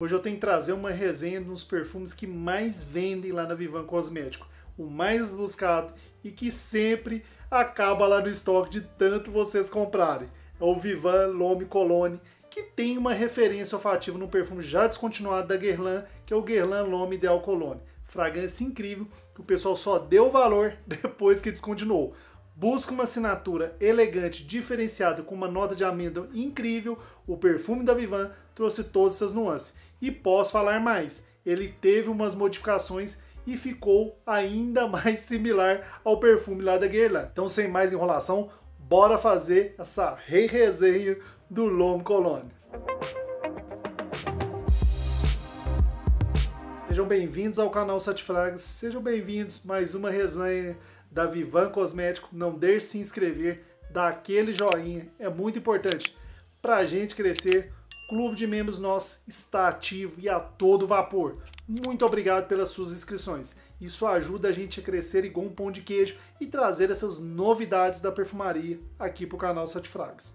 Hoje eu tenho que trazer uma resenha dos perfumes que mais vendem lá na Vivan Cosmético, o mais buscado e que sempre acaba lá no estoque de tanto vocês comprarem. É o Vivan Lome Cologne, que tem uma referência olfativa no perfume já descontinuado da Guerlain, que é o Guerlain Lome Ideal Cologne. Fragrância incrível que o pessoal só deu valor depois que descontinuou. Busca uma assinatura elegante, diferenciada, com uma nota de amêndoa incrível. O perfume da Vivan trouxe todas essas nuances. E posso falar mais, ele teve umas modificações e ficou ainda mais similar ao perfume lá da Guerlain. Então, sem mais enrolação, bora fazer essa re-resenha do L'Homme Cologne. Sejam bem-vindos ao canal Satifrags, sejam bem-vindos mais uma resenha da Vivan Cosmético. Não deixe se inscrever, dá aquele joinha, é muito importante para a gente crescer clube de membros nosso está ativo e a todo vapor. Muito obrigado pelas suas inscrições. Isso ajuda a gente a crescer igual um pão de queijo e trazer essas novidades da perfumaria aqui para o canal Satifrags.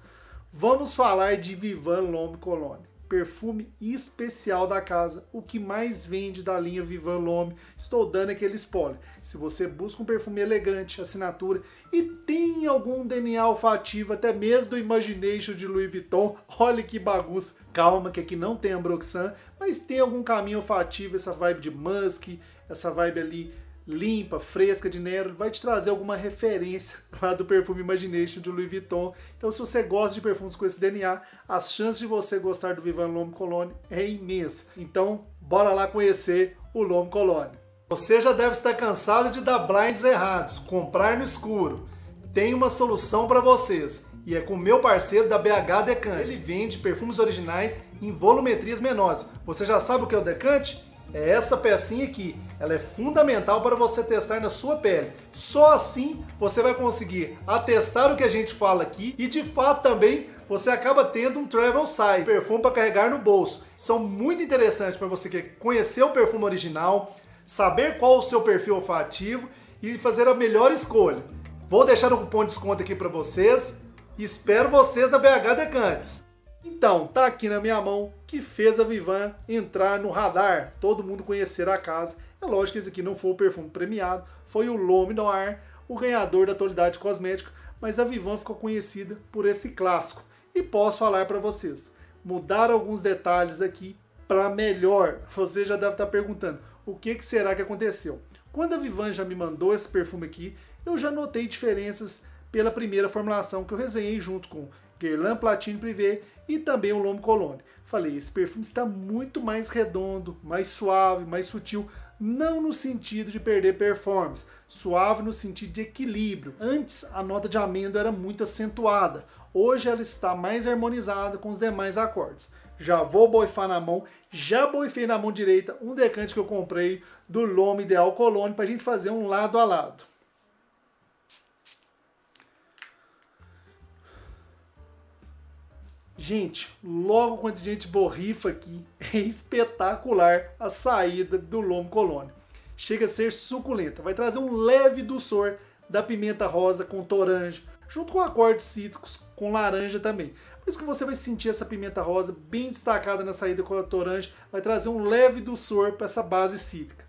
Vamos falar de Vivan Lome Colônia perfume especial da casa, o que mais vende da linha Vivan Lome. Estou dando aquele spoiler. Se você busca um perfume elegante, assinatura e tem algum DNA olfativo, até mesmo do Imagination de Louis Vuitton, olha que bagunça. Calma que aqui não tem Ambroxan, mas tem algum caminho olfativo, essa vibe de musk, essa vibe ali limpa, fresca de nero, vai te trazer alguma referência lá do perfume Imagination de Louis Vuitton. Então, se você gosta de perfumes com esse DNA, as chances de você gostar do Vivan L'Homme Cologne é imensa. Então, bora lá conhecer o L'Homme Cologne. Você já deve estar cansado de dar blinds errados, comprar no escuro. Tem uma solução para vocês e é com meu parceiro da BH Decante. Ele vende perfumes originais em volumetrias menores. Você já sabe o que é o Decante? É essa pecinha aqui, ela é fundamental para você testar na sua pele. Só assim você vai conseguir atestar o que a gente fala aqui e de fato também você acaba tendo um travel size, perfume para carregar no bolso. São muito interessantes para você que conhecer o perfume original, saber qual o seu perfil olfativo e fazer a melhor escolha. Vou deixar o um cupom de desconto aqui para vocês. Espero vocês na BH Decantes. Então, tá aqui na minha mão que fez a Vivan entrar no radar, todo mundo conhecer a casa. É lógico que esse aqui não foi o perfume premiado, foi o Lome Noir, o ganhador da atualidade cosmética, mas a Vivan ficou conhecida por esse clássico. E posso falar para vocês, mudar alguns detalhes aqui para melhor. Você já deve estar tá perguntando, o que, que será que aconteceu? Quando a Vivan já me mandou esse perfume aqui, eu já notei diferenças pela primeira formulação que eu resenhei junto com Guerlain Platine Privé e também o Lomo Colone. Falei, esse perfume está muito mais redondo, mais suave, mais sutil, não no sentido de perder performance, suave no sentido de equilíbrio. Antes, a nota de amêndoa era muito acentuada, hoje ela está mais harmonizada com os demais acordes. Já vou boifar na mão, já boifei na mão direita um decante que eu comprei do Lomo Ideal Colone para a gente fazer um lado a lado. Gente, logo quando a gente borrifa aqui, é espetacular a saída do lombo colônia. Chega a ser suculenta, vai trazer um leve doçor da pimenta rosa com toranja, junto com acordes cítricos com laranja também. Por isso que você vai sentir essa pimenta rosa bem destacada na saída com a toranja. vai trazer um leve doçor para essa base cítrica.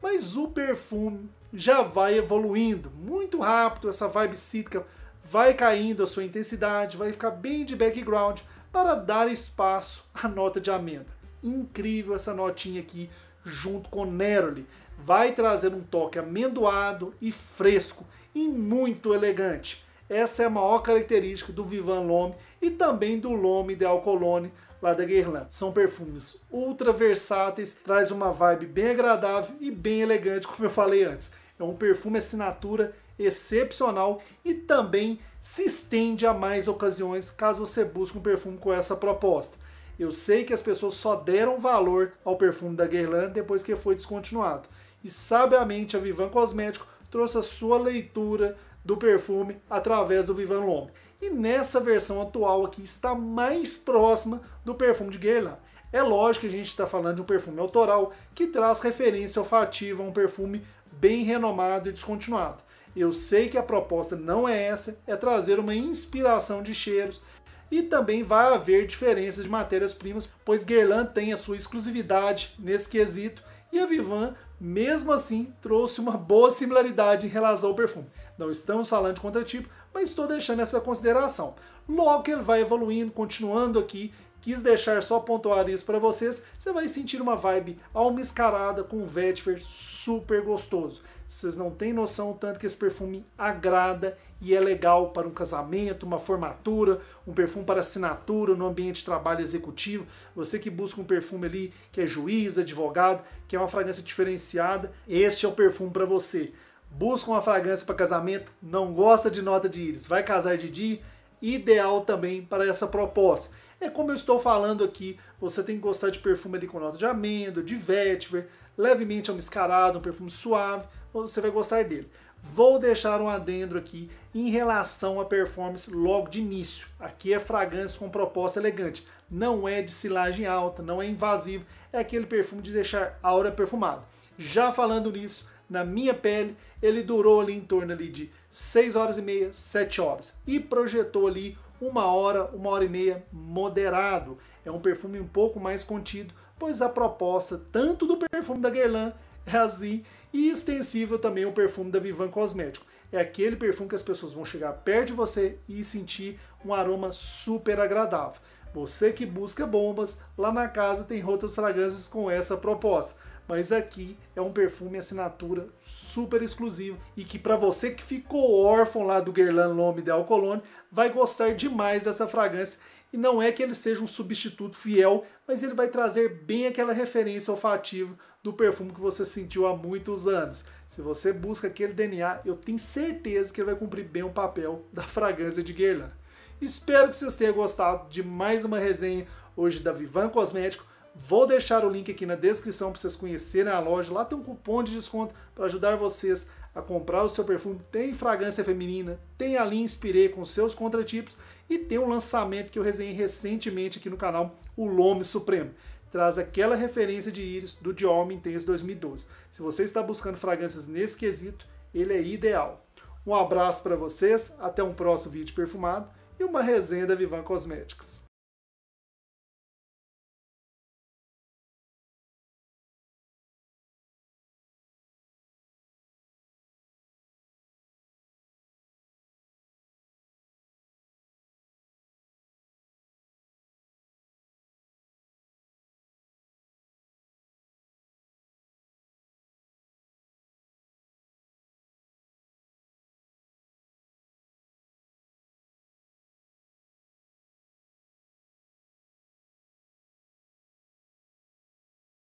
Mas o perfume já vai evoluindo muito rápido, essa vibe cítrica vai caindo a sua intensidade, vai ficar bem de background para dar espaço à nota de amêndoa. Incrível essa notinha aqui junto com Neroli. Vai trazer um toque amendoado e fresco e muito elegante. Essa é a maior característica do Vivan Lome e também do Lome de Alcolone lá da Guerlain. São perfumes ultra versáteis, traz uma vibe bem agradável e bem elegante, como eu falei antes. É um perfume assinatura excepcional e também se estende a mais ocasiões caso você busque um perfume com essa proposta. Eu sei que as pessoas só deram valor ao perfume da Guerlain depois que foi descontinuado. E sabiamente a Vivan Cosmético trouxe a sua leitura do perfume através do Vivan L'Homme. E nessa versão atual aqui está mais próxima do perfume de Guerlain. É lógico que a gente está falando de um perfume autoral que traz referência olfativa a um perfume bem renomado e descontinuado. Eu sei que a proposta não é essa, é trazer uma inspiração de cheiros. E também vai haver diferenças de matérias-primas, pois Guerlain tem a sua exclusividade nesse quesito e a Vivan, mesmo assim, trouxe uma boa similaridade em relação ao perfume. Não estamos falando de contratipo, mas estou deixando essa consideração. Logo ele vai evoluindo, continuando aqui Quis deixar só pontuar isso para vocês. Você vai sentir uma vibe almiscarada com vetiver super gostoso. Vocês não têm noção o tanto que esse perfume agrada e é legal para um casamento, uma formatura, um perfume para assinatura no ambiente de trabalho executivo. Você que busca um perfume ali que é juiz, advogado, que é uma fragrância diferenciada, este é o perfume para você. Busca uma fragrância para casamento, não gosta de nota de íris, vai casar de dia, ideal também para essa proposta. É como eu estou falando aqui, você tem que gostar de perfume ali com nota de amêndoa, de vetiver, levemente almiscarado, um perfume suave, você vai gostar dele. Vou deixar um adendo aqui em relação à performance logo de início. Aqui é fragrância com proposta elegante. Não é de silagem alta, não é invasivo, é aquele perfume de deixar a aura perfumada. Já falando nisso, na minha pele, ele durou ali em torno ali de 6 horas e meia, 7 horas e projetou ali uma hora, uma hora e meia, moderado. É um perfume um pouco mais contido, pois a proposta tanto do perfume da Guerlain é assim e extensível também o perfume da Vivan Cosmético. É aquele perfume que as pessoas vão chegar perto de você e sentir um aroma super agradável. Você que busca bombas, lá na casa tem outras fragrâncias com essa proposta. Mas aqui é um perfume assinatura super exclusivo e que para você que ficou órfão lá do Guerlain Lhomme de Alcolone, vai gostar demais dessa fragrância. E não é que ele seja um substituto fiel, mas ele vai trazer bem aquela referência olfativa do perfume que você sentiu há muitos anos. Se você busca aquele DNA, eu tenho certeza que ele vai cumprir bem o papel da fragrância de Guerlain. Espero que vocês tenham gostado de mais uma resenha hoje da Vivan Cosmético. Vou deixar o link aqui na descrição para vocês conhecerem a loja. Lá tem um cupom de desconto para ajudar vocês a comprar o seu perfume. Tem fragrância feminina, tem a linha Inspire com seus contratipos e tem um lançamento que eu resenhei recentemente aqui no canal, o Lome Supremo. Traz aquela referência de íris do Dior Intense 2012. Se você está buscando fragrâncias nesse quesito, ele é ideal. Um abraço para vocês, até um próximo vídeo perfumado e uma resenha da Vivan Cosméticos.